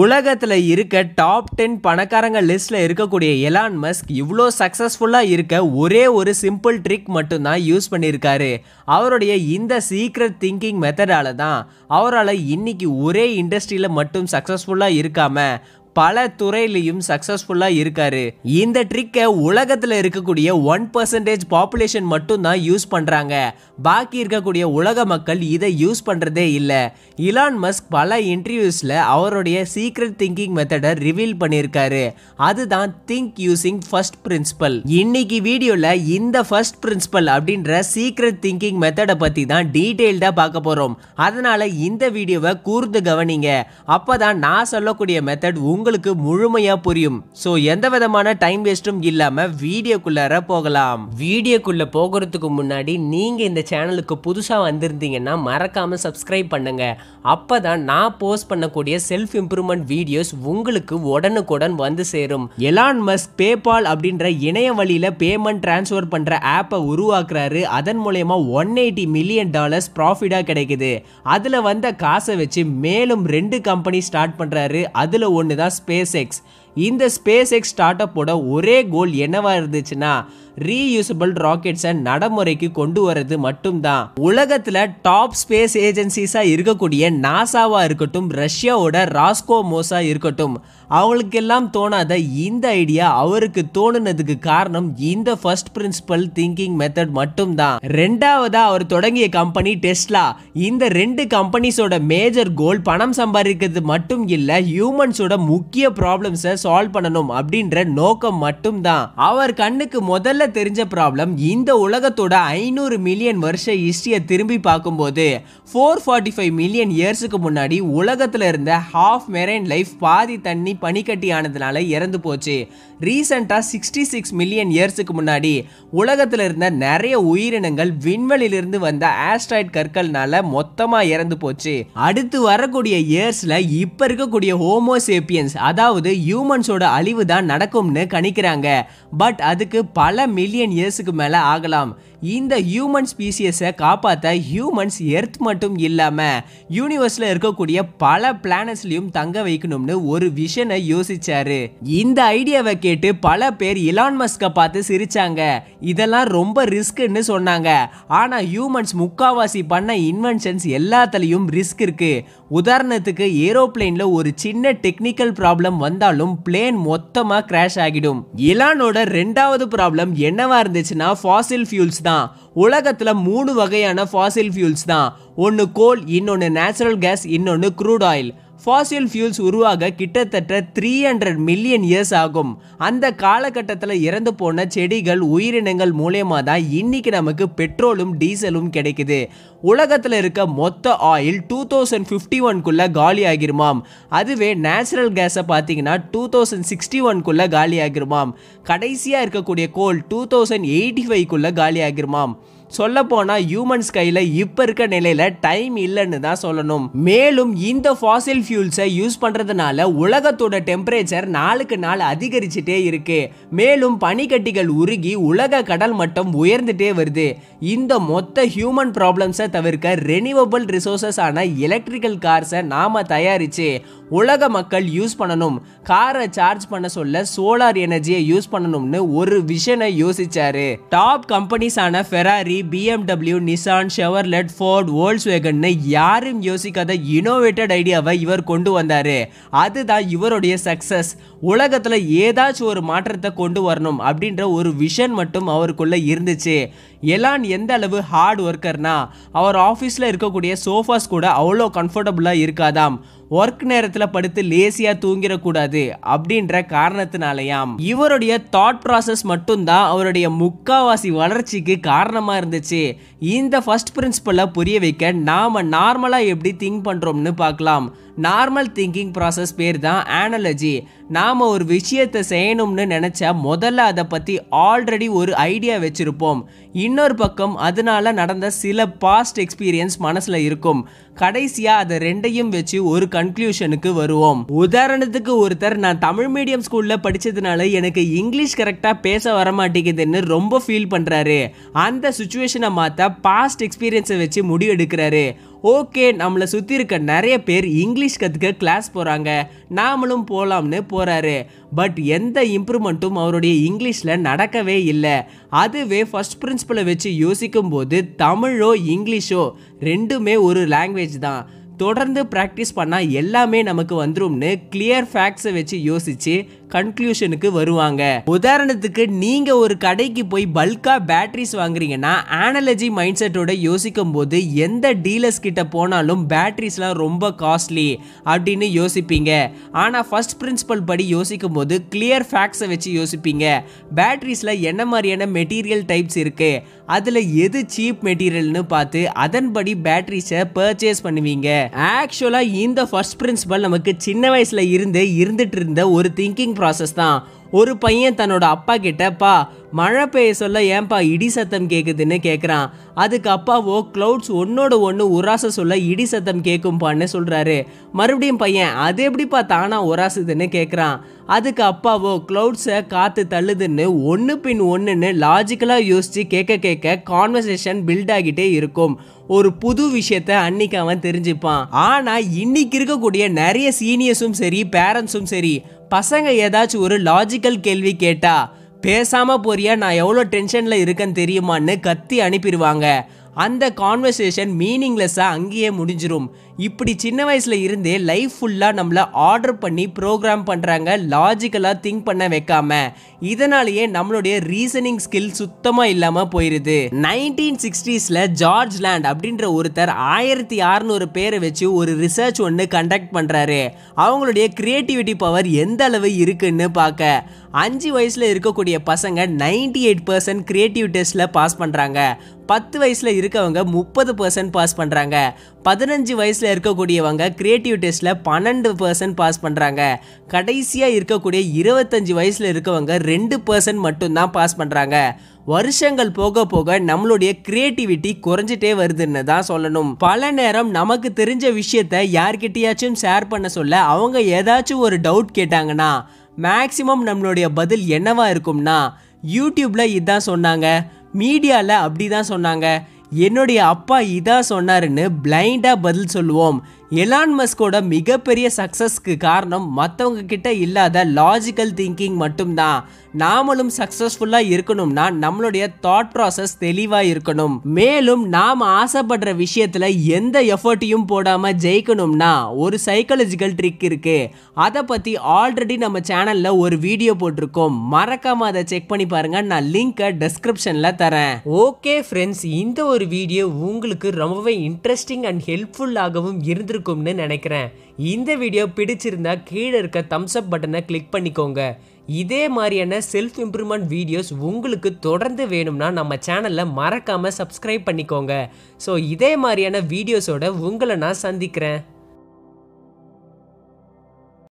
உலகத்தில் இருக்க top ten பணக்காரங்க லிஸ்ட்டில் இருக்கக்கூடிய எலான் மஸ்க் இவ்வளோ சக்ஸஸ்ஃபுல்லாக இருக்க ஒரே ஒரு சிம்பிள் ட்ரிக் மட்டும்தான் யூஸ் பண்ணியிருக்காரு அவருடைய இந்த சீக்ரெட் திங்கிங் மெத்தடால தான் அவரால் இன்னைக்கு ஒரே இண்டஸ்ட்ரியில் மட்டும் சக்ஸஸ்ஃபுல்லாக இருக்காமல் பல துறையிலையும் சக்ஸஸ்ஃபுல்லாக இருக்காரு இந்த ட்ரிக்கை உலகத்தில் இருக்கக்கூடிய ஒன் பர்சன்டேஜ் பாப்புலேஷன் மட்டும்தான் யூஸ் பண்ணுறாங்க பாக்கி இருக்கக்கூடிய உலக மக்கள் இதை யூஸ் பண்ணுறதே இல்லை இலான் மஸ்க் பல இன்டர்வியூஸில் அவருடைய சீக்ரெட் திங்கிங் மெத்தடை ரிவீல் பண்ணியிருக்காரு அதுதான் திங்க் யூசிங் ஃபர்ஸ்ட் பிரின்சிபல் இன்னைக்கு வீடியோவில் இந்த ஃபர்ஸ்ட் பிரின்சிபல் அப்படின்ற சீக்ரெட் திங்கிங் மெத்தடை பற்றி தான் டீட்டெயில்டாக பார்க்க போகிறோம் அதனால் இந்த வீடியோவை கூர்ந்து கவனிங்க அப்போ தான் நான் சொல்லக்கூடிய மெத்தட் உங்க உங்களுக்கு முழுமையா புரியும் ஸோ எந்த விதமான டைம் வேஸ்ட்டும் இல்லாம வீடியோக்குள்ளார போகலாம் வீடியோக்குள்ள போகிறதுக்கு முன்னாடி நீங்க இந்த சேனலுக்கு புதுசா வந்திருந்தீங்கன்னா மறக்காம சப்ஸ்கிரைப் பண்ணுங்க அப்பதான் நான் போஸ்ட் பண்ணக்கூடிய செல்ஃப் இம்ப்ரூவ்மெண்ட் வீடியோஸ் உங்களுக்கு உடனுக்குடன் வந்து சேரும் எலான் மஸ்க் பேபால் அப்படின்ற இணைய வழியில பேமெண்ட் டிரான்ஸ்ஃபர் பண்ற ஆப்பை உருவாக்குறாரு அதன் மூலயமா ஒன் எயிட்டி மில்லியன் டாலர்ஸ் ப்ராஃபிட்டாக கிடைக்குது அதில் வந்த காசை வச்சு மேலும் ரெண்டு கம்பெனி ஸ்டார்ட் பண்ணுறாரு அதில் ஒன்று தான் SpaceX இந்த ஸ்பேஸ் எக்ஸ் ஸ்டார்ட் அப்போட ஒரே கோல் என்னவா இருந்துச்சுன்னா ரீயூசபிள் ராக்கெட்ஸை நடைமுறைக்கு கொண்டு வர்றது மட்டும்தான் உலகத்தில் டாப் ஸ்பேஸ் ஏஜென்சிஸாக இருக்கக்கூடிய நாசாவாக இருக்கட்டும் ரஷ்யாவோட ராஸ்கோமோஸாக இருக்கட்டும் அவங்களுக்கெல்லாம் தோணாத இந்த ஐடியா அவருக்கு தோணுனதுக்கு காரணம் இந்த ஃபர்ஸ்ட் பிரின்சிபல் திங்கிங் மெத்தட் மட்டும்தான் ரெண்டாவதாக அவர் தொடங்கிய கம்பெனி டெஸ்லா இந்த ரெண்டு கம்பெனிஸோட மேஜர் கோல் பணம் சம்பாதிக்கிறது மட்டும் இல்லை ஹியூமன்ஸோட முக்கிய ப்ராப்ளம்ஸை சால்வ் பண்ணணும் அப்படின்ற நோக்கம் மட்டும்தான் அவர் கண்ணுக்கு முதல்ல தெரிஞ்ச ப்ராப்ளம் இந்த உலகத்தோட ஐநூறு மில்லியன் வருஷ ஹிஸ்டரியை திரும்பி பார்க்கும்போது ஃபோர் ஃபார்ட்டி ஃபைவ் மில்லியன் இயர்ஸுக்கு முன்னாடி உலகத்தில் இருந்த ஹாஃப் மெரைன் லைஃப் பாதி தண்ணி பனிக்கட்டி ஆனதுனால இறந்து போச்சு ரீசெண்டாக சிக்ஸ்டி சிக்ஸ் மில்லியன் இயர்ஸுக்கு முன்னாடி உலகத்தில் இருந்த நிறைய உயிரினங்கள் விண்வெளியிலிருந்து வந்த ஆஸ்ட்ராய்ட் கற்கள்னால மொத்தமாக இறந்து போச்சு அடுத்து வரக்கூடிய இயர்ஸில் இப்போ இருக்கக்கூடிய ஹோமோசேப்பியன்ஸ் அதாவது ஹியூமன்ஸோட அழிவு தான் நடக்கும்னு கணிக்கிறாங்க பட் அதுக்கு பல மில்லியன் இயர்ஸுக்கு மேலே ஆகலாம் இந்த ஹியூமன் ஸ்பீசியஸை காப்பாற்ற ஹியூமன்ஸ் எர்த் மட்டும் இல்லாமல் யூனிவர்ஸில் இருக்கக்கூடிய பல பிளானட்ஸ்லையும் தங்க வைக்கணும்னு ஒரு விஷனை யோசிச்சாரு இந்த ஐடியாவை கேட்டு பல பேர் இலான் மஸ்கை பார்த்து சிரிச்சாங்க இதெல்லாம் ரொம்ப ரிஸ்க்குன்னு சொன்னாங்க ஆனால் ஹியூமன்ஸ் முக்காவாசி பண்ண இன்வென்ஷன்ஸ் எல்லாத்துலேயும் ரிஸ்க் இருக்குது உதாரணத்துக்கு ஏரோப்ளேனில் ஒரு சின்ன டெக்னிக்கல் ப்ராப்ளம் வந்தாலும் பிளேன் மொத்தமாக கிராஷ் ஆகிடும் இலானோட ரெண்டாவது ப்ராப்ளம் என்னவா இருந்துச்சுன்னா ஃபாசில் ஃபியூல்ஸ் தான் உலகத்தில் மூணு வகையான ஃபாசில் ஃபியூல்ஸ் தான் ஒன்று கோல் இன்னொன்று நேச்சுரல் கேஸ் இன்னொன்று க்ரூட் ஆயில் ஃபாசில் ஃபியூல்ஸ் உருவாக கிட்டத்தட்ட த்ரீ ஹண்ட்ரட் மில்லியன் இயர்ஸ் ஆகும் அந்த காலகட்டத்தில் இறந்து போன செடிகள் உயிரினங்கள் மூலயமா தான் இன்னைக்கு நமக்கு பெட்ரோலும் டீசலும் கிடைக்குது உலகத்தில் இருக்க மொத்த ஆயில் டூ தௌசண்ட் ஃபிஃப்டி ஒன்குள்ளே காலி ஆகிருமாம் அதுவே நேச்சுரல் கேஸை பார்த்தீங்கன்னா டூ தௌசண்ட் சிக்ஸ்டி ஒன்குள்ளே காலி ஆகிருமாம் கடைசியாக இருக்கக்கூடிய கோல் டூ தௌசண்ட் எயிட்டி ஃபைவ்க்குள்ளே காலி ஆகிருமாம் சொல்லப்போனால் ஹியூமன் ஸ்கையில் இப்போ இருக்க நிலையில் டைம் இல்லைன்னு தான் சொல்லணும் மேலும் இந்த ஃபாசில் ஃபியூல்ஸை யூஸ் பண்ணுறதுனால உலகத்தோட டெம்பரேச்சர் நாளுக்கு நாள் அதிகரிச்சுட்டே இருக்கு மேலும் பனிக்கட்டிகள் உருகி உலக கடல் மட்டம் உயர்ந்துட்டே வருது இந்த மொத்த ஹியூமன் ப்ராப்ளம்ஸை தவிர்க்க ரெனியூவபிள் ரிசோர்சஸ் ஆன எலக்ட்ரிக்கல் கார்ஸை நாம் தயாரிச்சு உலக மக்கள் யூஸ் பண்ணணும் காரை சார்ஜ் பண்ண சொல்ல சோலார் எனர்ஜியை யூஸ் பண்ணணும்னு ஒரு விஷனை யோசிச்சாரு டாப் கம்பெனிஸான Ferrari BMW Nissan Chevrolet Ford Volkswagen யாரும் யோசிக்காத இனோவேட்டட் ஐடியாவை இவர் கொண்டு வந்தாரு அதுதான் இவருடைய சக்சஸ் உலகத்தில் ஏதாச்சும் ஒரு மாற்றத்தை கொண்டு வரணும் அப்படின்ற ஒரு விஷன் மட்டும் அவருக்குள்ளே இருந்துச்சு எலான் எந்த அளவு ஹார்ட் ஒர்க்கர்னா அவர் ஆஃபீஸில் இருக்கக்கூடிய சோஃபாஸ் கூட அவ்வளோ கம்ஃபர்டபுளாக இருக்காதாம் ஒர்க் நேரத்தில் படுத்து லேசியாக தூங்கிடக்கூடாது அப்படின்ற காரணத்தினாலையாம் இவருடைய தாட் ப்ராசஸ் மட்டும்தான் அவருடைய முக்காவாசி வளர்ச்சிக்கு காரணமாக இருந்துச்சு இந்த ஃபர்ஸ்ட் பிரின்சிபலை புரிய வைக்க நாம் நார்மலாக எப்படி திங்க் பண்ணுறோம்னு பார்க்கலாம் நார்மல் திங்கிங் ப்ராசஸ் பேர் தான் ஆனலஜி நாம் ஒரு விஷயத்தை செய்யணும்னு நினச்சா முதல்ல அதை பற்றி ஆல்ரெடி ஒரு ஐடியா வச்சுருப்போம் இன்னொரு பக்கம் அதனால நடந்த சில பாஸ்ட் எக்ஸ்பீரியன்ஸ் மனசில் இருக்கும் கடைசியாக அதை ரெண்டையும் வச்சு ஒரு கன்க்ளூஷனுக்கு வருவோம் உதாரணத்துக்கு ஒருத்தர் நான் தமிழ் மீடியம் ஸ்கூல்ல படிச்சதுனால எனக்கு இங்கிலீஷ் கரெக்டா பேச வர மாட்டேங்குதுன்னு ரொம்ப ஃபீல் பண்றாரு அந்த சுச்சுவேஷனை மாத்த பாஸ்ட் எக்ஸ்பீரியன்ஸை வச்சு முடிவெடுக்கிறாரு எடுக்கிறாரு ஓகே நம்மளை சுற்றி இருக்க நிறைய பேர் இங்கிலீஷ் கற்றுக்க கிளாஸ் போகிறாங்க நாமளும் போகலாம்னு போகிறாரு பட் எந்த இம்ப்ரூவ்மெண்ட்டும் அவருடைய இங்கிலீஷில் நடக்கவே இல்லை அதுவே ஃபஸ்ட் பிரின்சிபலை வச்சு யோசிக்கும் போது தமிழோ இங்கிலீஷோ ரெண்டுமே ஒரு லாங்குவேஜ் தான் தொடர்ந்து ப்ராக்டிஸ் பண்ணால் எல்லாமே நமக்கு வந்துரும்னு கிளியர் ஃபேக்ட்ஸை வச்சு யோசித்து கன்க்ளூஷனுக்கு வருவாங்க உதாரணத்துக்கு நீங்க ஒரு கடைக்கு போய் பல்கா பேட்டரிஸ் வாங்குறீங்கன்னா ஆனாலஜி மைண்ட் செட்டோட யோசிக்கும் போது எந்த டீலர்ஸ் கிட்ட போனாலும் பேட்டரிஸ்லாம் ரொம்ப காஸ்ட்லி அப்படின்னு யோசிப்பீங்க ஆனால் ஃபர்ஸ்ட் பிரின்சிபல் படி யோசிக்கும் போது கிளியர் ஃபேக்ட்ஸை வச்சு யோசிப்பீங்க பேட்டரிஸ்ல என்ன மாதிரியான மெட்டீரியல் டைப்ஸ் இருக்குது அதில் எது சீப் மெட்டீரியல்னு பார்த்து அதன்படி பேட்டரிஸை பர்ச்சேஸ் பண்ணுவீங்க ஆக்சுவலாக இந்த ஃபர்ஸ்ட் பிரின்சிபல் நமக்கு சின்ன வயசில் இருந்து இருந்துட்டு இருந்த ஒரு திங்கிங் ப்ராசஸ் தான் ஒரு பையன் தன்னோட அப்பா கிட்டப்பா மழை பெய்ய சொல்ல ஏன்பா இடி சத்தம் கேட்குதுன்னு கேட்குறான் அதுக்கு அப்பாவோ க்ளவுட்ஸ் ஒன்னோட ஒன்று உராச சொல்ல இடி சத்தம் கேட்கும்பான்னு சொல்கிறாரு மறுபடியும் பையன் அது எப்படிப்பா தானாக உராசுதுன்னு கேட்குறான் அதுக்கு அப்பாவோ க்ளவுட்ஸை காற்று தள்ளுதுன்னு ஒன்று பின் ஒன்றுன்னு லாஜிக்கலாக யோசித்து கேட்க கேட்க கான்வர்சேஷன் பில்ட் ஆகிட்டே இருக்கும் ஒரு புது விஷயத்த அன்னைக்கு அவன் தெரிஞ்சுப்பான் ஆனால் இன்னைக்கு இருக்கக்கூடிய நிறைய சீனியர்ஸும் சரி பேரண்ட்ஸும் சரி பசங்க ஏதாச்சும் ஒரு லாஜிக்கல் கேள்வி கேட்டா பேசாமல் போறியா நான் எவ்வளோ டென்ஷனில் இருக்கேன்னு தெரியுமான்னு கத்தி அனுப்பிடுவாங்க அந்த கான்வர்சேஷன் மீனிங்லெஸ்ஸாக அங்கேயே முடிஞ்சிடும் இப்படி சின்ன வயசில் இருந்தே லைஃப் ஃபுல்லாக நம்மளை ஆர்டர் பண்ணி ப்ரோக்ராம் பண்ணுறாங்க லாஜிக்கலாக திங்க் பண்ண வைக்காம இதனாலேயே நம்மளுடைய ரீசனிங் ஸ்கில் சுத்தமாக இல்லாமல் போயிடுது நைன்டீன் சிக்ஸ்டீஸில் ஜார்ஜ் லேண்ட் அப்படின்ற ஒருத்தர் ஆயிரத்தி அறநூறு பேரை வச்சு ஒரு ரிசர்ச் ஒன்று கண்டக்ட் பண்ணுறாரு அவங்களுடைய க்ரியேட்டிவிட்டி பவர் எந்த அளவு இருக்குன்னு பார்க்க அஞ்சு வயசில் இருக்கக்கூடிய பசங்க நைன்டி எயிட் பர்சன்ட் கிரியேட்டிவ் டெஸ்ட்டில் பாஸ் பண்ணுறாங்க பத்து வயசில் இருக்கவங்க முப்பது பர்சன்ட் பாஸ் பண்ணுறாங்க பதினஞ்சு வயசில் இருக்கக்கூடியவங்க கிரியேட்டிவ் டெஸ்ட்டில் பன்னெண்டு பர்சன்ட் பாஸ் பண்ணுறாங்க கடைசியாக இருக்கக்கூடிய இருபத்தஞ்சி வயசில் இருக்கவங்க ரெண்டு பர்சன்ட் மட்டும்தான் பாஸ் பண்ணுறாங்க வருஷங்கள் போக போக நம்மளுடைய கிரியேட்டிவிட்டி குறைஞ்சிட்டே வருதுன்னு தான் சொல்லணும் பல நேரம் நமக்கு தெரிஞ்ச விஷயத்த யார்கிட்டயாச்சும் ஷேர் பண்ண சொல்ல அவங்க ஏதாச்சும் ஒரு டவுட் கேட்டாங்கன்னா மேக்ஸிமம் நம்மளுடைய பதில் என்னவா இருக்கும்னா யூடியூப்பில் இதான் சொன்னாங்க மீடியாவில் அப்படி தான் சொன்னாங்க என்னுடைய அப்பா இதாக சொன்னாருன்னு பிளைண்டாக பதில் சொல்லுவோம் எலான் மஸ்கோட மிகப்பெரிய சக்ஸஸ்க்கு காரணம் மற்றவங்க கிட்ட இல்லாத லாஜிக்கல் திங்கிங் மட்டும்தான் நாமளும் சக்ஸஸ்ஃபுல்லாக இருக்கணும்னா நம்மளுடைய தாட் ப்ராசஸ் தெளிவாக இருக்கணும் மேலும் நாம் ஆசைப்படுற விஷயத்தில் எந்த எஃபர்ட்டையும் போடாமல் ஜெயிக்கணும்னா ஒரு சைக்காலஜிக்கல் ட்ரிக் இருக்குது அதை பற்றி ஆல்ரெடி நம்ம சேனலில் ஒரு வீடியோ போட்டிருக்கோம் மறக்காமல் அதை செக் பண்ணி பாருங்கள் நான் லிங்க்கை டிஸ்கிரிப்ஷனில் தரேன் ஓகே ஃப்ரெண்ட்ஸ் இந்த ஒரு வீடியோ உங்களுக்கு ரொம்பவே இன்ட்ரெஸ்டிங் அண்ட் ஹெல்ப்ஃபுல்லாகவும் இருந்திருக்கும் பிடிச்சிருக்கும்னு நினைக்கிறேன் இந்த வீடியோ பிடிச்சிருந்தா கீழே இருக்க தம்ஸ் அப் பட்டனை கிளிக் பண்ணிக்கோங்க இதே மாதிரியான செல்ஃப் இம்ப்ரூவ்மெண்ட் வீடியோஸ் உங்களுக்கு தொடர்ந்து வேணும்னா நம்ம சேனலில் மறக்காமல் சப்ஸ்கிரைப் பண்ணிக்கோங்க ஸோ இதே மாதிரியான வீடியோஸோட உங்களை நான் சந்திக்கிறேன்